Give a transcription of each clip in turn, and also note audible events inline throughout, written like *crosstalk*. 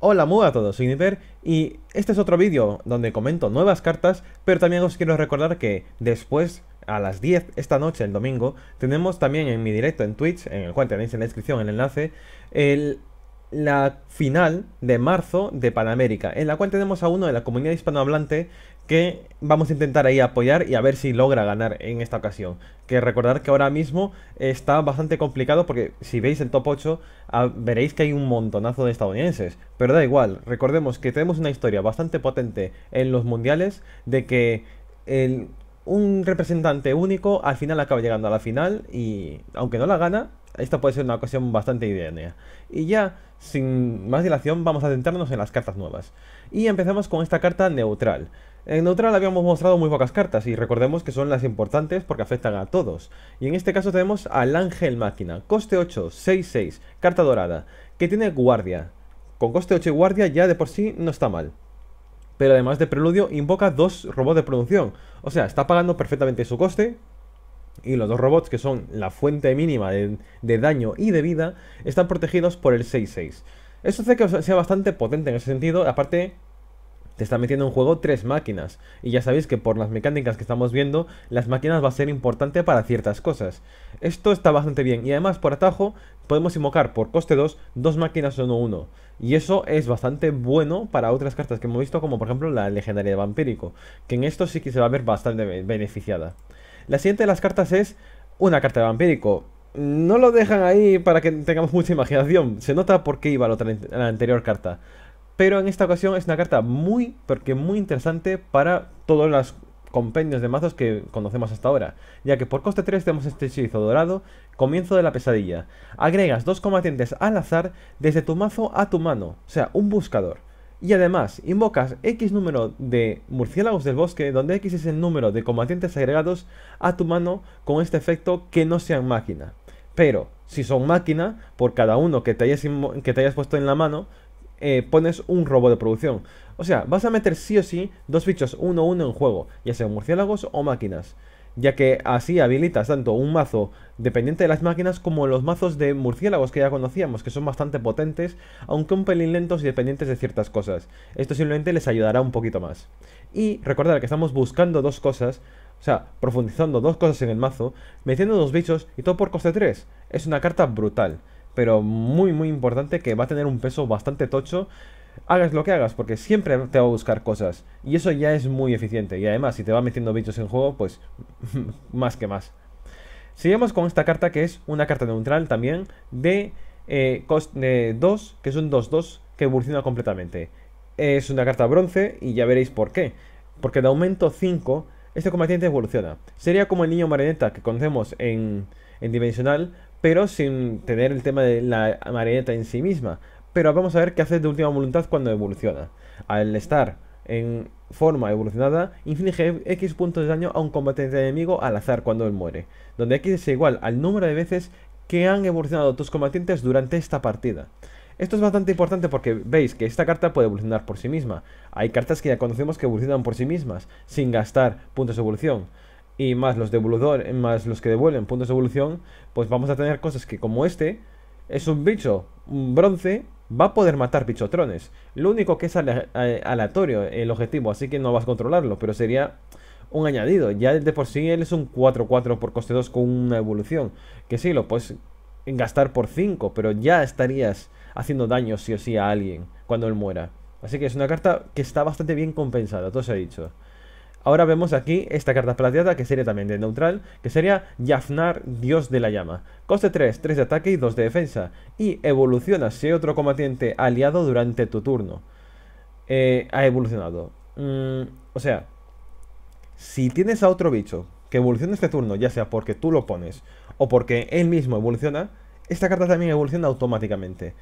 Hola muy a todos, soy y este es otro vídeo donde comento nuevas cartas, pero también os quiero recordar que después, a las 10 esta noche, el domingo, tenemos también en mi directo en Twitch, en el cual tenéis en la descripción el enlace, el, la final de marzo de Panamérica, en la cual tenemos a uno de la comunidad hispanohablante que vamos a intentar ahí apoyar y a ver si logra ganar en esta ocasión. Que recordar que ahora mismo está bastante complicado porque si veis el top 8 ah, veréis que hay un montonazo de estadounidenses. Pero da igual, recordemos que tenemos una historia bastante potente en los mundiales de que un representante único al final acaba llegando a la final y aunque no la gana, esta puede ser una ocasión bastante idónea. Y ya sin más dilación vamos a centrarnos en las cartas nuevas. Y empezamos con esta carta neutral. En neutral habíamos mostrado muy pocas cartas y recordemos que son las importantes porque afectan a todos. Y en este caso tenemos al Ángel Máquina, coste 8, 6, 6, carta dorada, que tiene guardia. Con coste 8 y guardia ya de por sí no está mal. Pero además de preludio invoca dos robots de producción, o sea, está pagando perfectamente su coste y los dos robots, que son la fuente mínima de, daño y de vida, están protegidos por el 6-6. Eso hace que sea bastante potente en ese sentido. Aparte, te están metiendo en juego tres máquinas. Y ya sabéis que por las mecánicas que estamos viendo, las máquinas va a ser importante para ciertas cosas. Esto está bastante bien. Y además, por atajo, podemos invocar por coste 2 dos máquinas o 1-1. Y eso es bastante bueno para otras cartas que hemos visto, como por ejemplo la legendaria de vampírico. Que en esto sí que se va a ver bastante beneficiada. La siguiente de las cartas es una carta de vampírico. No lo dejan ahí para que tengamos mucha imaginación. Se nota por qué iba la, la anterior carta. Pero en esta ocasión es una carta muy, porque muy interesante para todos los compendios de mazos que conocemos hasta ahora, ya que por coste 3 tenemos este hechizo dorado, comienzo de la pesadilla. Agregas dos combatientes al azar desde tu mazo a tu mano, o sea, un buscador. Y además, invocas X número de murciélagos del bosque, donde X es el número de combatientes agregados a tu mano con este efecto que no sean máquina. Pero, si son máquina, por cada uno que te hayas, puesto en la mano, eh, pones un robo de producción. O sea, vas a meter sí o sí dos bichos 1 uno en juego, ya sean murciélagos o máquinas ya que así habilitas tanto un mazo dependiente de las máquinas como los mazos de murciélagos que ya conocíamos, que son bastante potentes, aunque un pelín lentos y dependientes de ciertas cosas. Esto simplemente les ayudará un poquito más. Y recordar que estamos buscando dos cosas, o sea, profundizando dos cosas en el mazo, metiendo dos bichos y todo por coste 3. Es una carta brutal, pero muy muy importante que va a tener un peso bastante tocho hagas lo que hagas, porque siempre te va a buscar cosas. Y eso ya es muy eficiente. Y además, si te va metiendo bichos en juego, pues *laughs* más que más. seguimos con esta carta que es una carta neutral también de 2, eh, que es un 2-2 que evoluciona completamente. Es una carta bronce y ya veréis por qué. Porque de aumento 5, este combatiente evoluciona. Sería como el niño marioneta que conocemos en, en Dimensional, pero sin tener el tema de la marioneta en sí misma pero vamos a ver qué hace de última voluntad cuando evoluciona. Al estar en forma evolucionada, inflige X puntos de daño a un combatiente enemigo al azar cuando él muere, donde X es igual al número de veces que han evolucionado tus combatientes durante esta partida. Esto es bastante importante porque veis que esta carta puede evolucionar por sí misma. Hay cartas que ya conocemos que evolucionan por sí mismas, sin gastar puntos de evolución. Y más los más los que devuelven puntos de evolución, pues vamos a tener cosas que como este, es un bicho un bronce va a poder matar pichotrones. Lo único que es aleatorio el objetivo, así que no vas a controlarlo, pero sería un añadido. Ya de por sí él es un 4-4 por coste 2 con una evolución, que sí, lo puedes gastar por 5, pero ya estarías haciendo daño sí o sí a alguien cuando él muera. Así que es una carta que está bastante bien compensada, todo se ha dicho. Ahora vemos aquí esta carta plateada que sería también de neutral, que sería Jafnar, dios de la llama. Coste 3, 3 de ataque y 2 de defensa. Y evoluciona si otro combatiente aliado durante tu turno. Eh, ha evolucionado. Mm, o sea, si tienes a otro bicho que evoluciona este turno, ya sea porque tú lo pones o porque él mismo evoluciona, esta carta también evoluciona automáticamente.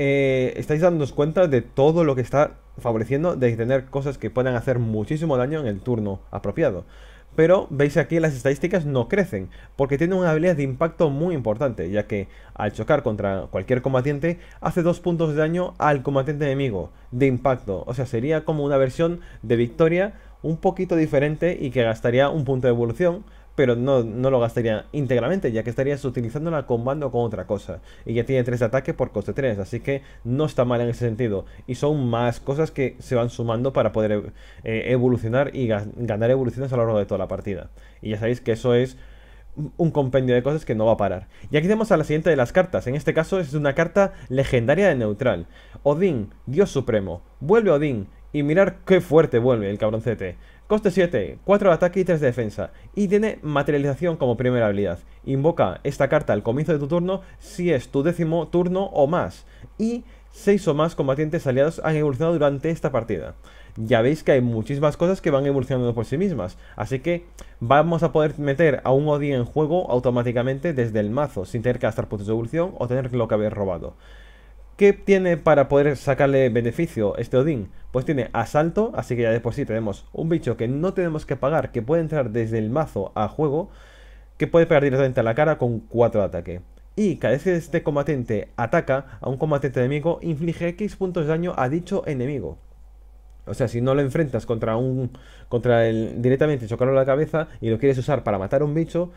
Eh, estáis dando cuenta de todo lo que está favoreciendo de tener cosas que puedan hacer muchísimo daño en el turno apropiado. Pero veis aquí las estadísticas no crecen, porque tiene una habilidad de impacto muy importante, ya que al chocar contra cualquier combatiente, hace dos puntos de daño al combatiente enemigo, de impacto. O sea, sería como una versión de victoria un poquito diferente y que gastaría un punto de evolución, pero no, no lo gastaría íntegramente, ya que estarías utilizándola combando con otra cosa. Y ya tiene 3 de ataque por coste 3, así que no está mal en ese sentido. Y son más cosas que se van sumando para poder eh, evolucionar y ganar evoluciones a lo largo de toda la partida. Y ya sabéis que eso es un compendio de cosas que no va a parar. Y aquí tenemos a la siguiente de las cartas. En este caso es una carta legendaria de neutral. Odín, Dios Supremo. Vuelve Odín. Y mirar qué fuerte vuelve el cabroncete. Coste 7, 4 de ataque y 3 de defensa. Y tiene materialización como primera habilidad. Invoca esta carta al comienzo de tu turno si es tu décimo turno o más. Y 6 o más combatientes aliados han evolucionado durante esta partida. Ya veis que hay muchísimas cosas que van evolucionando por sí mismas, así que vamos a poder meter a un Odin en juego automáticamente desde el mazo, sin tener que gastar puntos de evolución o tener lo que haber robado. ¿Qué tiene para poder sacarle beneficio este Odín? Pues tiene asalto, así que ya de por sí tenemos un bicho que no tenemos que pagar, que puede entrar desde el mazo a juego, que puede pegar directamente a la cara con 4 de ataque. Y cada vez que este combatiente ataca a un combatiente enemigo, inflige X puntos de daño a dicho enemigo. O sea, si no lo enfrentas contra un. contra el. directamente chocarlo a la cabeza y lo quieres usar para matar a un bicho,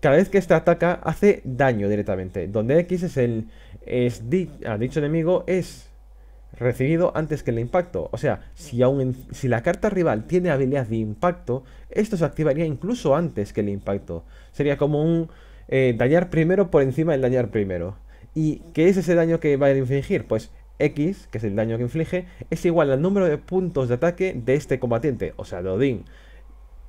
cada vez que esta ataca hace daño directamente, donde X es el es ah, dicho enemigo es recibido antes que el impacto. O sea, si, aún si la carta rival tiene habilidad de impacto, esto se activaría incluso antes que el impacto. Sería como un eh, dañar primero por encima del dañar primero. ¿Y qué es ese daño que va a infligir? Pues X, que es el daño que inflige, es igual al número de puntos de ataque de este combatiente, o sea, de Odín.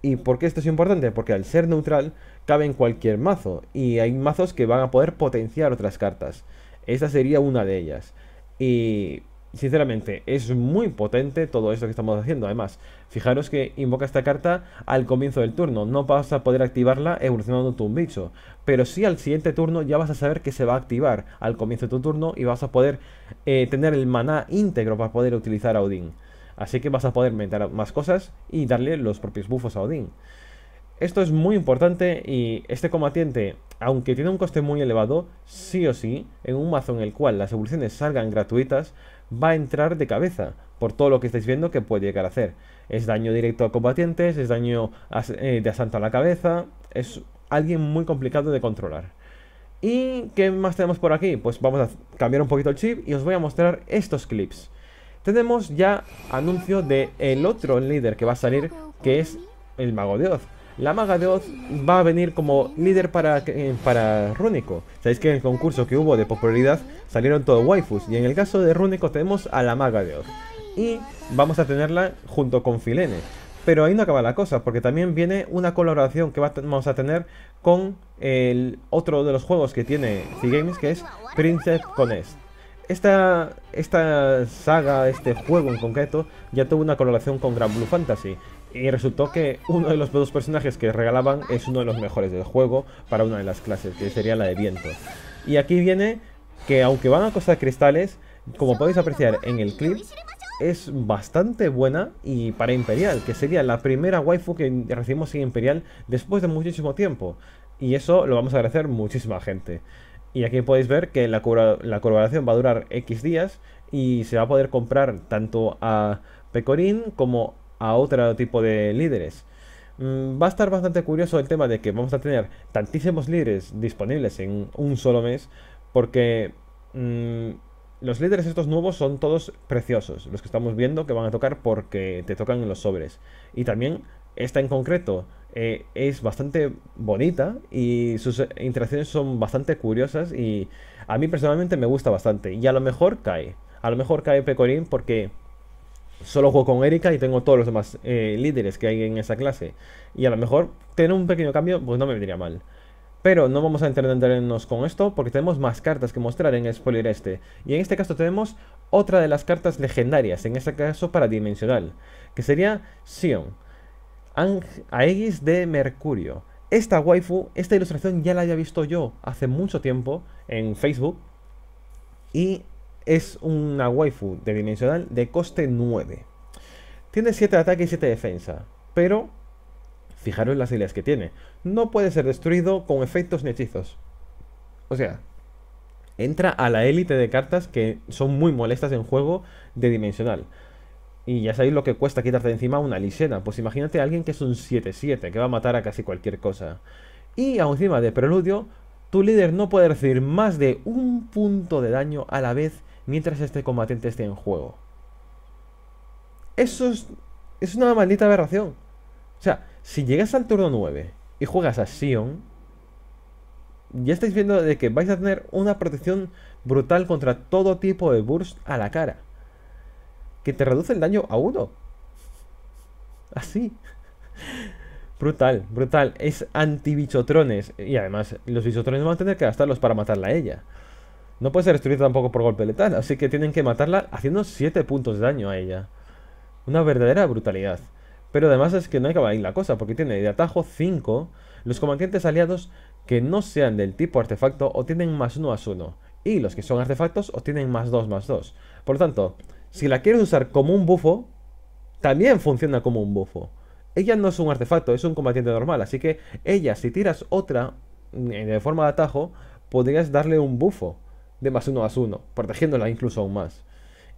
¿Y por qué esto es importante? Porque al ser neutral cabe en cualquier mazo y hay mazos que van a poder potenciar otras cartas. Esta sería una de ellas. Y sinceramente es muy potente todo esto que estamos haciendo. Además, fijaros que invoca esta carta al comienzo del turno. No vas a poder activarla evolucionando tu bicho. Pero sí al siguiente turno ya vas a saber que se va a activar al comienzo de tu turno y vas a poder eh, tener el maná íntegro para poder utilizar a Odín. Así que vas a poder meter más cosas y darle los propios bufos a Odín. Esto es muy importante y este combatiente, aunque tiene un coste muy elevado, sí o sí, en un mazo en el cual las evoluciones salgan gratuitas, va a entrar de cabeza por todo lo que estáis viendo que puede llegar a hacer. Es daño directo a combatientes, es daño eh, de asalto a la cabeza, es alguien muy complicado de controlar. ¿Y qué más tenemos por aquí? Pues vamos a cambiar un poquito el chip y os voy a mostrar estos clips tenemos ya anuncio de el otro líder que va a salir, que es el Mago de Oz. La Maga de Oz va a venir como líder para, eh, para Rúnico. Sabéis que en el concurso que hubo de popularidad salieron todos waifus, y en el caso de Rúnico tenemos a la Maga de Oz. Y vamos a tenerla junto con Filene. Pero ahí no acaba la cosa, porque también viene una colaboración que vamos a tener con el otro de los juegos que tiene C-Games, que es Princess Conest. Esta, esta saga, este juego en concreto, ya tuvo una colaboración con Gran Blue Fantasy. Y resultó que uno de los dos personajes que regalaban es uno de los mejores del juego para una de las clases, que sería la de viento. Y aquí viene que aunque van a costar cristales, como podéis apreciar en el clip, es bastante buena y para Imperial, que sería la primera waifu que recibimos en Imperial después de muchísimo tiempo. Y eso lo vamos a agradecer muchísima gente. Y aquí podéis ver que la, la colaboración va a durar X días y se va a poder comprar tanto a Pecorín como a otro tipo de líderes. Mm, va a estar bastante curioso el tema de que vamos a tener tantísimos líderes disponibles en un solo mes, porque mm, los líderes estos nuevos son todos preciosos, los que estamos viendo que van a tocar porque te tocan en los sobres. Y también esta en concreto, eh, es bastante bonita y sus eh, interacciones son bastante curiosas y a mí personalmente me gusta bastante. Y a lo mejor cae, a lo mejor cae Pecorín porque solo juego con Erika y tengo todos los demás eh, líderes que hay en esa clase. Y a lo mejor tener un pequeño cambio, pues no me vendría mal. Pero no vamos a entendernos con esto porque tenemos más cartas que mostrar en Spoiler este. Y en este caso tenemos otra de las cartas legendarias, en este caso para dimensional, que sería Sion. Aegis de Mercurio. Esta waifu, esta ilustración ya la había visto yo hace mucho tiempo en Facebook. Y es una waifu de dimensional de coste 9. Tiene 7 de ataque y 7 de defensa. Pero, fijaros las ideas que tiene. No puede ser destruido con efectos ni hechizos. O sea, entra a la élite de cartas que son muy molestas en juego de dimensional. Y ya sabéis lo que cuesta quitarte de encima una lisena. Pues imagínate a alguien que es un 7-7, que va a matar a casi cualquier cosa. Y encima de preludio, tu líder no puede recibir más de un punto de daño a la vez mientras este combatiente esté en juego. Eso es, es una maldita aberración. O sea, si llegas al turno 9 y juegas a Sion, ya estáis viendo de que vais a tener una protección brutal contra todo tipo de burst a la cara que te reduce el daño a uno. Así. Brutal, brutal. Es anti-bichotrones. Y además, los bichotrones van a tener que gastarlos para matarla a ella. No puede ser destruida tampoco por golpe letal, así que tienen que matarla haciendo 7 puntos de daño a ella. Una verdadera brutalidad. Pero además es que no acaba ahí la cosa, porque tiene de atajo 5 los comandantes aliados que no sean del tipo artefacto O tienen más 1 a 1. Y los que son artefactos tienen más 2 más 2. Por lo tanto, si la quieres usar como un bufo, también funciona como un bufo. Ella no es un artefacto, es un combatiente normal, así que ella, si tiras otra eh, de forma de atajo, podrías darle un bufo de más uno a más uno, protegiéndola incluso aún más.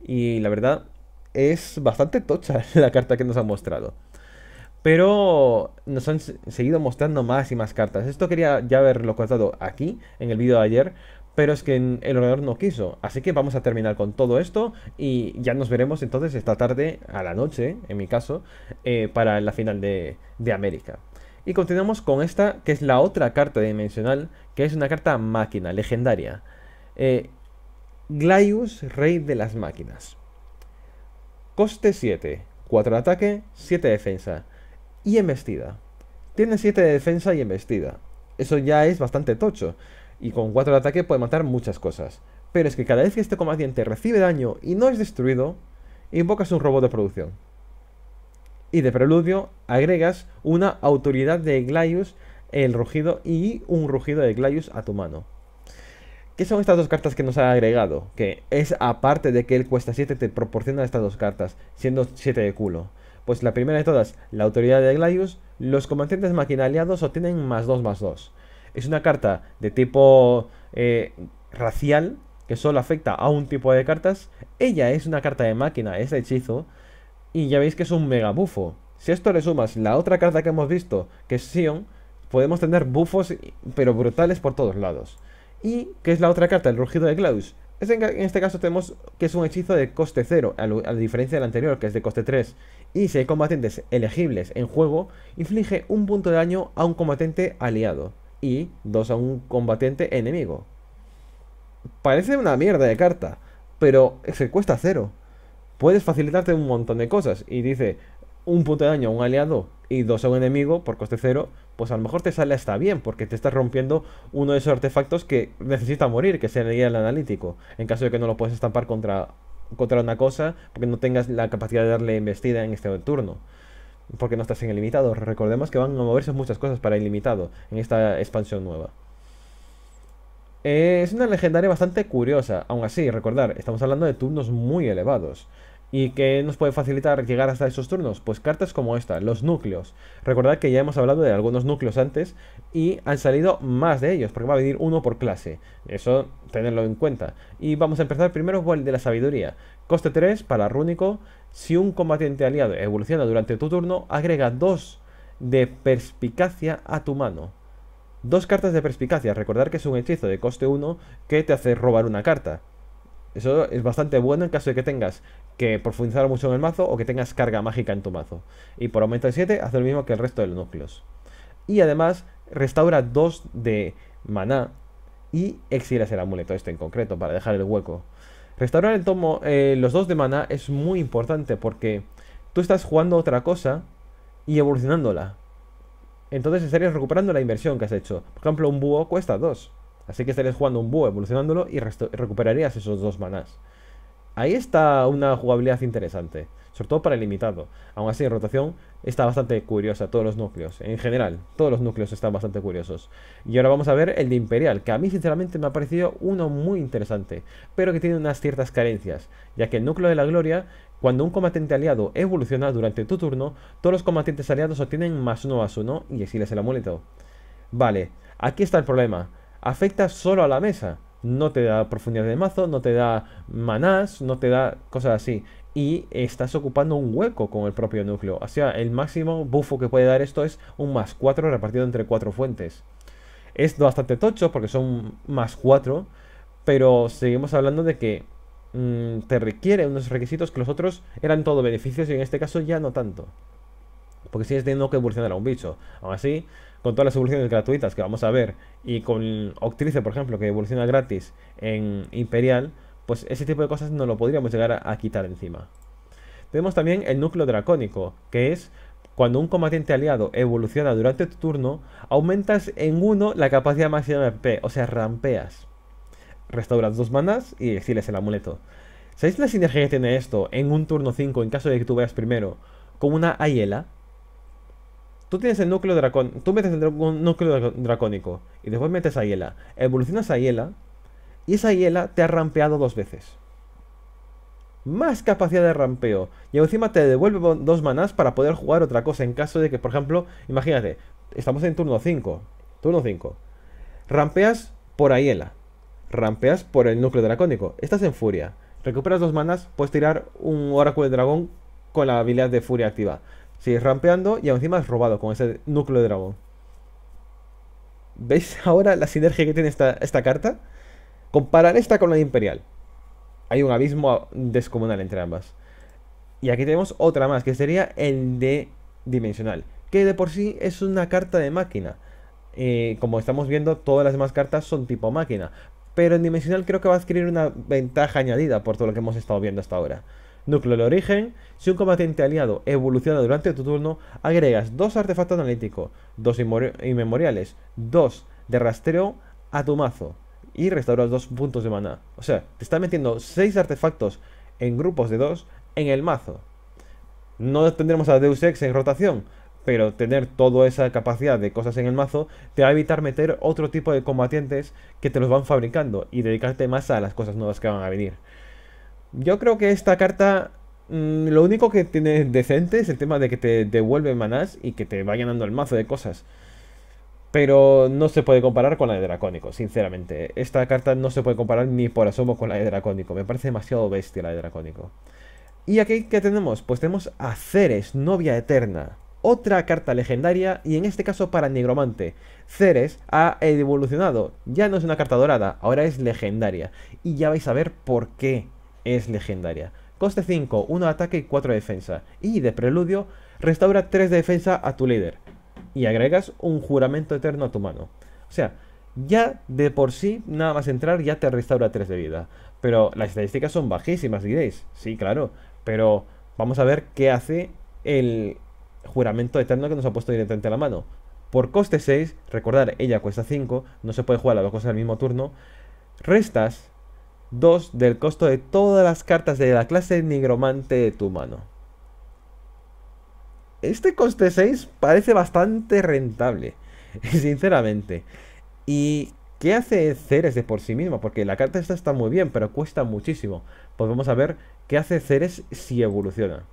Y la verdad, es bastante tocha *laughs* la carta que nos han mostrado. Pero nos han seguido mostrando más y más cartas. Esto quería ya haberlo contado aquí, en el vídeo de ayer, pero es que el ordenador no quiso. Así que vamos a terminar con todo esto y ya nos veremos entonces esta tarde, a la noche, en mi caso, eh, para la final de, América. Y continuamos con esta, que es la otra carta dimensional, que es una carta máquina, legendaria. Eh, Glaius, rey de las máquinas. Coste 7, 4 de ataque, 7 de defensa y embestida. Tiene 7 de defensa y embestida. Eso ya es bastante tocho. Y con 4 de ataque puede matar muchas cosas. Pero es que cada vez que este combatiente recibe daño y no es destruido, invocas un robot de producción. Y de preludio agregas una autoridad de Glaius, el rugido y un rugido de Glaius a tu mano. ¿Qué son estas dos cartas que nos ha agregado? Que es aparte de que él cuesta 7, te proporciona estas dos cartas, siendo 7 de culo. Pues la primera de todas, la autoridad de Glaius, los combatientes maquinaliados obtienen más 2 más 2. Es una carta de tipo eh, racial que solo afecta a un tipo de cartas. Ella es una carta de máquina, es hechizo. Y ya veis que es un mega bufo. Si esto le sumas la otra carta que hemos visto, que es Sion, podemos tener bufos, pero brutales por todos lados. ¿Y qué es la otra carta? El rugido de Klaus. En este caso tenemos que es un hechizo de coste 0, a, diferencia del anterior, que es de coste 3. Y si hay combatientes elegibles en juego, inflige un punto de daño a un combatiente aliado y dos a un combatiente enemigo. Parece una mierda de carta, pero se cuesta cero. Puedes facilitarte un montón de cosas y dice un punto de daño a un aliado y dos a un enemigo por coste cero, pues a lo mejor te sale hasta bien, porque te estás rompiendo uno de esos artefactos que necesita morir, que sería el analítico, en caso de que no lo puedas estampar contra, contra una cosa, porque no tengas la capacidad de darle investida en este turno porque no estás en ilimitado. Recordemos que van a moverse muchas cosas para ilimitado en esta expansión nueva. Eh, es una legendaria bastante curiosa. Aún así, recordar, estamos hablando de turnos muy elevados. ¿Y qué nos puede facilitar llegar hasta esos turnos? Pues cartas como esta, los núcleos. Recordad que ya hemos hablado de algunos núcleos antes y han salido más de ellos, porque va a venir uno por clase. Eso, tenerlo en cuenta. Y vamos a empezar primero con el de la sabiduría. Coste 3 para rúnico, si un combatiente aliado evoluciona durante tu turno, agrega 2 de perspicacia a tu mano. Dos cartas de perspicacia. Recordar que es un hechizo de coste 1 que te hace robar una carta. Eso es bastante bueno en caso de que tengas que profundizar mucho en el mazo o que tengas carga mágica en tu mazo. Y por aumento de 7 hace lo mismo que el resto de los núcleos. Y además restaura 2 de maná y exilas el amuleto este en concreto para dejar el hueco. Restaurar el tomo, eh, los dos de mana es muy importante porque tú estás jugando otra cosa y evolucionándola. Entonces estarías recuperando la inversión que has hecho. Por ejemplo, un búho cuesta dos. Así que estarías jugando un búho, evolucionándolo y recuperarías esos dos manás. Ahí está una jugabilidad interesante, sobre todo para el limitado. Aún así, en rotación está bastante curiosa, todos los núcleos. En general, todos los núcleos están bastante curiosos. Y ahora vamos a ver el de Imperial, que a mí sinceramente me ha parecido uno muy interesante, pero que tiene unas ciertas carencias, ya que el núcleo de la gloria cuando un combatiente aliado evoluciona durante tu turno, todos los combatientes aliados obtienen más uno a uno y exiles el amuleto. Vale, aquí está el problema. Afecta solo a la mesa no te da profundidad de mazo, no te da manás, no te da cosas así. Y estás ocupando un hueco con el propio núcleo. O sea, el máximo bufo que puede dar esto es un más 4 repartido entre 4 fuentes. Es bastante tocho porque son más 4, pero seguimos hablando de que mm, te requiere unos requisitos que los otros eran todo beneficios y en este caso ya no tanto porque si de no que evolucionar a un bicho. Aún así, con todas las evoluciones gratuitas que vamos a ver, y con Octrice, por ejemplo, que evoluciona gratis en Imperial, pues ese tipo de cosas no lo podríamos llegar a, quitar encima. Tenemos también el núcleo dracónico, que es cuando un combatiente aliado evoluciona durante tu turno, aumentas en uno la capacidad máxima de MP, o sea, rampeas. Restauras dos manas y exiles el amuleto. ¿Sabéis la sinergia que tiene esto en un turno 5 en caso de que tú vayas primero con una Ayela? Tú tienes el núcleo dracónico. Tú metes el núcleo dracónico. Y después metes a Hiela. Evolucionas a Hiela. Y esa Hiela te ha rampeado dos veces. Más capacidad de rampeo. Y encima te devuelve dos manas para poder jugar otra cosa. En caso de que, por ejemplo, imagínate, estamos en turno 5. Turno 5. Rampeas por Hiela, Rampeas por el núcleo dracónico. Estás en furia. Recuperas dos manas, puedes tirar un oráculo de dragón con la habilidad de furia activa Sigues rampeando y encima es robado con ese núcleo de dragón. ¿Veis ahora la sinergia que tiene esta, carta? Comparar esta con la de Imperial. Hay un abismo descomunal entre ambas. Y aquí tenemos otra más, que sería el de Dimensional. Que de por sí es una carta de máquina. Eh, como estamos viendo, todas las demás cartas son tipo máquina. Pero en Dimensional creo que va a adquirir una ventaja añadida por todo lo que hemos estado viendo hasta ahora núcleo de origen. Si un combatiente aliado evoluciona durante tu turno, agregas dos artefactos analíticos, dos inmemoriales, dos de rastreo a tu mazo y restauras dos puntos de mana O sea, te está metiendo seis artefactos en grupos de dos en el mazo. No tendremos a Deus Ex en rotación, pero tener toda esa capacidad de cosas en el mazo te va a evitar meter otro tipo de combatientes que te los van fabricando y dedicarte más a las cosas nuevas que van a venir. Yo creo que esta carta mm, lo único que tiene decente es el tema de que te devuelve manás y que te va dando el mazo de cosas. Pero no se puede comparar con la de Dracónico, sinceramente. Esta carta no se puede comparar ni por asomo con la de Dracónico. Me parece demasiado bestia la de Dracónico. ¿Y aquí qué tenemos? Pues tenemos a Ceres, Novia Eterna. Otra carta legendaria y en este caso para negromante Ceres ha evolucionado. Ya no es una carta dorada, ahora es legendaria. Y ya vais a ver por qué es legendaria. Coste 5, 1 ataque y 4 defensa. Y de preludio, restaura 3 de defensa a tu líder. Y agregas un juramento eterno a tu mano. O sea, ya de por sí, nada más entrar, ya te restaura 3 de vida. Pero las estadísticas son bajísimas, diréis. Sí, claro. Pero vamos a ver qué hace el juramento eterno que nos ha puesto directamente a la mano. Por coste 6, recordar, ella cuesta 5, no se puede jugar las dos cosas al mismo turno. Restas 2 del costo de todas las cartas de la clase nigromante de tu mano. Este coste 6 parece bastante rentable, *laughs* sinceramente. ¿Y qué hace Ceres de por sí mismo Porque la carta esta está muy bien, pero cuesta muchísimo. Pues vamos a ver qué hace Ceres si evoluciona.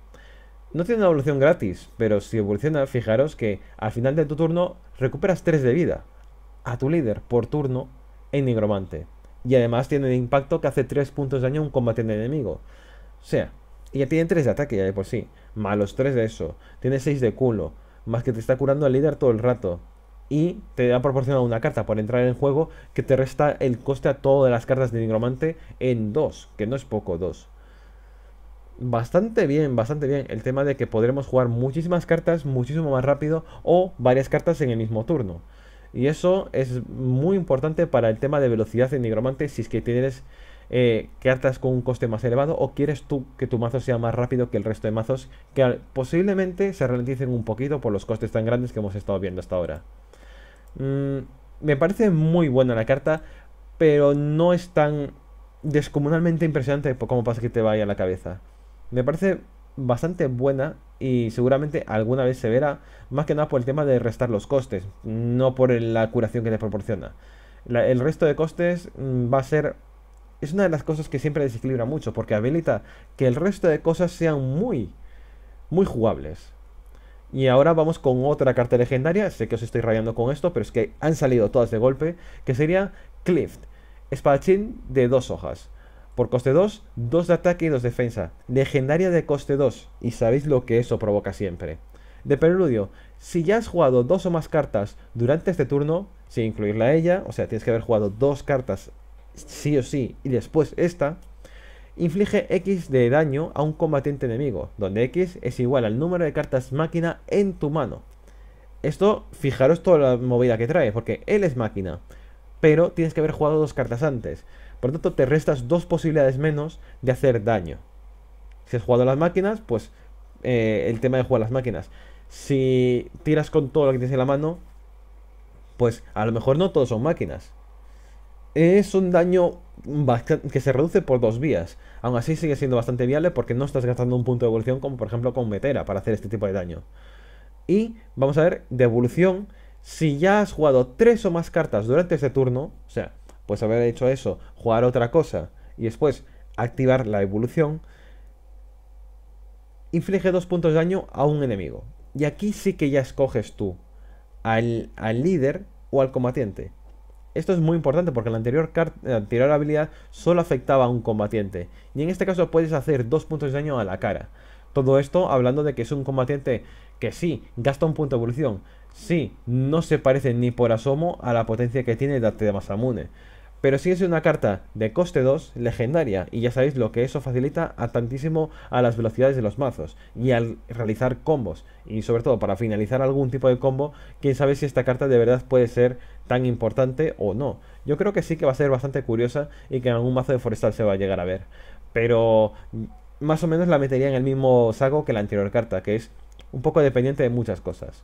No tiene una evolución gratis, pero si evoluciona, fijaros que al final de tu turno recuperas 3 de vida a tu líder por turno en nigromante. Y además tiene el impacto que hace 3 puntos de daño a un combatiente enemigo. O sea, ya tiene 3 de ataque ya de por sí. Malos 3 de eso. Tiene 6 de culo. Más que te está curando al líder todo el rato. Y te ha proporcionado una carta por entrar en el juego que te resta el coste a todas las cartas de Nigromante en 2. Que no es poco, 2. Bastante bien, bastante bien. El tema de que podremos jugar muchísimas cartas muchísimo más rápido o varias cartas en el mismo turno. Y eso es muy importante para el tema de velocidad en Nigromante si es que tienes cartas eh, con un coste más elevado o quieres tú que tu mazo sea más rápido que el resto de mazos que posiblemente se ralenticen un poquito por los costes tan grandes que hemos estado viendo hasta ahora. Mm, me parece muy buena la carta, pero no es tan descomunalmente impresionante como pasa que te vaya a la cabeza. Me parece bastante buena y seguramente alguna vez se verá, más que nada por el tema de restar los costes, no por la curación que te proporciona. el resto de costes mm, va a ser... Es una de las cosas que siempre desequilibra mucho, porque habilita que el resto de cosas sean muy, muy jugables. Y ahora vamos con otra carta legendaria, sé que os estoy rayando con esto, pero es que han salido todas de golpe, que sería Clift, espadachín de dos hojas. Por coste 2, 2 de ataque y 2 de defensa. Legendaria de coste 2. Y sabéis lo que eso provoca siempre. De preludio, si ya has jugado dos o más cartas durante este turno, sin incluirla a ella, o sea, tienes que haber jugado dos cartas sí o sí y después esta, inflige X de daño a un combatiente enemigo, donde X es igual al número de cartas máquina en tu mano. Esto, fijaros toda la movida que trae, porque él es máquina, pero tienes que haber jugado dos cartas antes. Por lo tanto, te restas dos posibilidades menos de hacer daño. Si has jugado las máquinas, pues eh, el tema de jugar las máquinas. Si tiras con todo lo que tienes en la mano, pues a lo mejor no todos son máquinas. Es un daño que se reduce por dos vías. Aún así sigue siendo bastante viable porque no estás gastando un punto de evolución como por ejemplo con Metera para hacer este tipo de daño. Y vamos a ver, de evolución, si ya has jugado tres o más cartas durante este turno, o sea, pues haber hecho eso, jugar otra cosa y después activar la evolución, inflige dos puntos de daño a un enemigo. Y aquí sí que ya escoges tú al, líder o al combatiente. Esto es muy importante porque la anterior, anterior habilidad solo afectaba a un combatiente. Y en este caso puedes hacer dos puntos de daño a la cara. Todo esto hablando de que es un combatiente que sí, gasta un punto de evolución. Sí, no se parece ni por asomo a la potencia que tiene Date de Masamune. Pero sigue siendo una carta de coste 2 legendaria y ya sabéis lo que eso facilita a tantísimo a las velocidades de los mazos y al realizar combos y sobre todo para finalizar algún tipo de combo, quién sabe si esta carta de verdad puede ser tan importante o no. Yo creo que sí que va a ser bastante curiosa y que en algún mazo de forestal se va a llegar a ver. Pero mm, más o menos la metería en el mismo saco que la anterior carta, que es un poco dependiente de muchas cosas.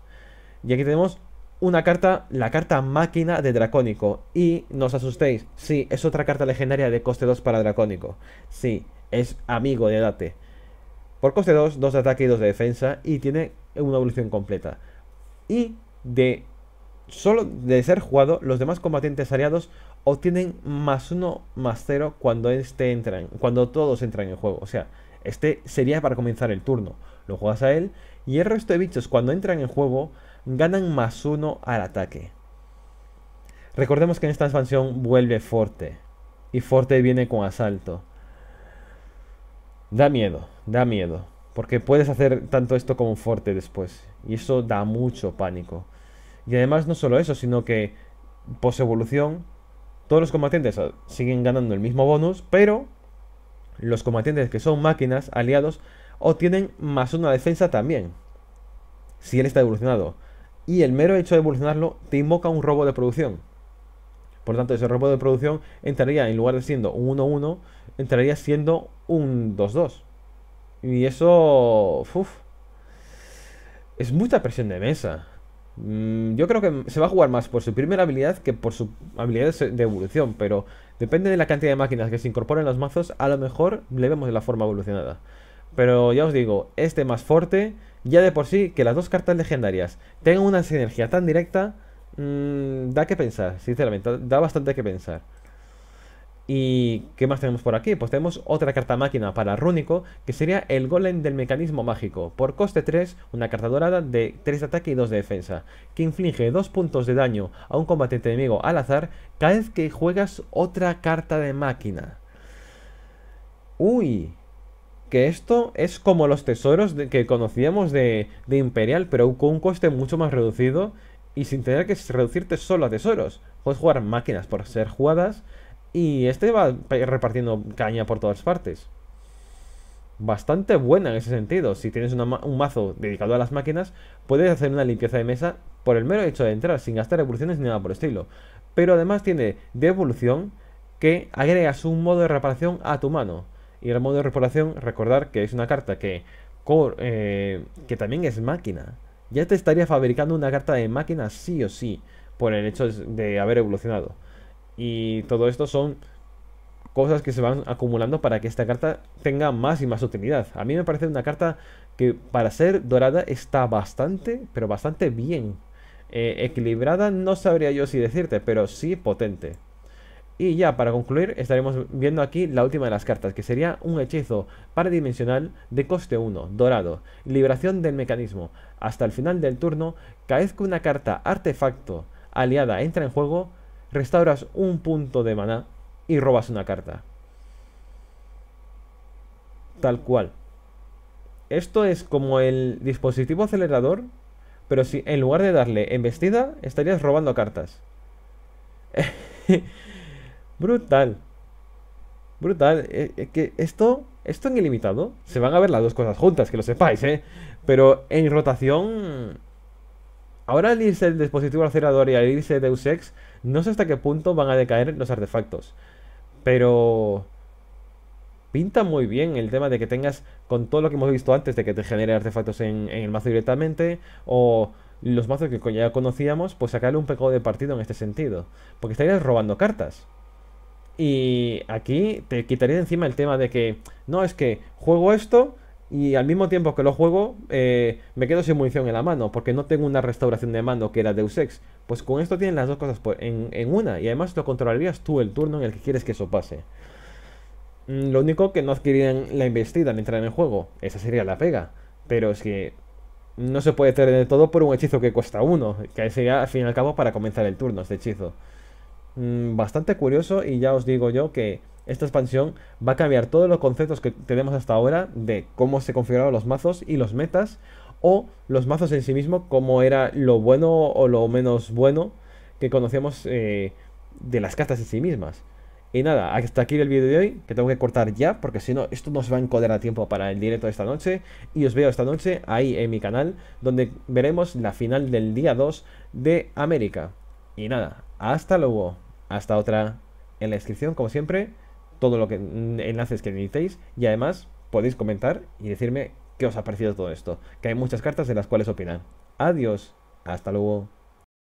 Y aquí tenemos una carta, la carta máquina de Dracónico. Y no os asustéis, sí, es otra carta legendaria de coste 2 para Dracónico. Sí, es amigo de Date. Por coste 2, 2 de ataque y 2 de defensa. Y tiene una evolución completa. Y de solo de ser jugado, los demás combatientes aliados obtienen más 1, más 0 cuando este entran, cuando todos entran en juego. O sea, este sería para comenzar el turno. Lo juegas a él. Y el resto de bichos, cuando entran en juego, ganan más uno al ataque. Recordemos que en esta expansión vuelve Forte. Y Forte viene con asalto. Da miedo, da miedo. Porque puedes hacer tanto esto como Forte después. Y eso da mucho pánico. Y además no solo eso, sino que post evolución todos los combatientes siguen ganando el mismo bonus, pero los combatientes que son máquinas, aliados, obtienen más una defensa también. Si él está evolucionado y el mero hecho de evolucionarlo te invoca un robo de producción. Por tanto, ese robo de producción entraría, en lugar de siendo un 1-1, entraría siendo un 2-2. Y eso... Uf, es mucha presión de mesa. Mm, yo creo que se va a jugar más por su primera habilidad que por su habilidad de evolución, pero depende de la cantidad de máquinas que se incorporen en los mazos, a lo mejor le vemos de la forma evolucionada. Pero ya os digo, este más fuerte ya de por sí, que las dos cartas legendarias tengan una sinergia tan directa, mm, da que pensar, sinceramente, da bastante que pensar. ¿Y qué más tenemos por aquí? Pues tenemos otra carta máquina para Rúnico, que sería el Golem del Mecanismo Mágico. Por coste 3, una carta dorada de 3 de ataque y 2 de defensa, que inflige 2 puntos de daño a un combatiente enemigo al azar cada vez que juegas otra carta de máquina. Uy, que esto es como los tesoros que conocíamos de, de, Imperial, pero con un coste mucho más reducido y sin tener que reducirte solo a tesoros. Puedes jugar máquinas por ser jugadas y este va repartiendo caña por todas partes. Bastante buena en ese sentido. Si tienes un mazo dedicado a las máquinas, puedes hacer una limpieza de mesa por el mero hecho de entrar, sin gastar evoluciones ni nada por el estilo. Pero además tiene de evolución que agregas un modo de reparación a tu mano y el modo de reparación, recordar que es una carta que, eh, que también es máquina. Ya te estaría fabricando una carta de máquina sí o sí, por el hecho de haber evolucionado. Y todo esto son cosas que se van acumulando para que esta carta tenga más y más utilidad. A mí me parece una carta que para ser dorada está bastante, pero bastante bien. Eh, equilibrada no sabría yo si decirte, pero sí potente. Y ya para concluir estaremos viendo aquí la última de las cartas, que sería un hechizo paradimensional de coste 1, dorado, liberación del mecanismo. Hasta el final del turno, cada vez que una carta artefacto aliada entra en juego, restauras un punto de maná y robas una carta. Tal cual. Esto es como el dispositivo acelerador, pero si en lugar de darle embestida, estarías robando cartas. *laughs* Brutal. Brutal. Eh, eh, que esto, esto en ilimitado, se van a ver las dos cosas juntas, que lo sepáis, ¿eh? Pero en rotación... Ahora al irse el dispositivo acelerador y al irse Deus Ex, no sé hasta qué punto van a decaer los artefactos. Pero... Pinta muy bien el tema de que tengas, con todo lo que hemos visto antes, de que te genere artefactos en, en el mazo directamente, o los mazos que ya conocíamos, pues sacarle un pecado de partido en este sentido. Porque estarías robando cartas. Y aquí te quitaría encima el tema de que, no, es que juego esto y al mismo tiempo que lo juego eh, me quedo sin munición en la mano porque no tengo una restauración de mano que era Deus Ex. Pues con esto tienen las dos cosas en, una y además lo controlarías tú el turno en el que quieres que eso pase. Mm, lo único que no adquirirían la investida entrar en el juego. Esa sería la pega. Pero es que no se puede tener de todo por un hechizo que cuesta uno. Que sería al fin y al cabo para comenzar el turno este hechizo. Mm, bastante curioso y ya os digo yo que esta expansión va a cambiar todos los conceptos que tenemos hasta ahora de cómo se configuraban los mazos y los metas o los mazos en sí mismo, cómo era lo bueno o lo menos bueno que conocemos eh, de las cartas en sí mismas. Y nada, hasta aquí el vídeo de hoy, que tengo que cortar ya, porque si no, esto nos va a encoder a tiempo para el directo de esta noche. Y os veo esta noche ahí en mi canal, donde veremos la final del día 2 de América. Y nada, hasta luego. Hasta otra en la descripción, como siempre, todo lo que mm, enlaces que necesitéis y además podéis comentar y decirme qué os ha parecido todo esto, que hay muchas cartas de las cuales opinar. Adiós, hasta luego.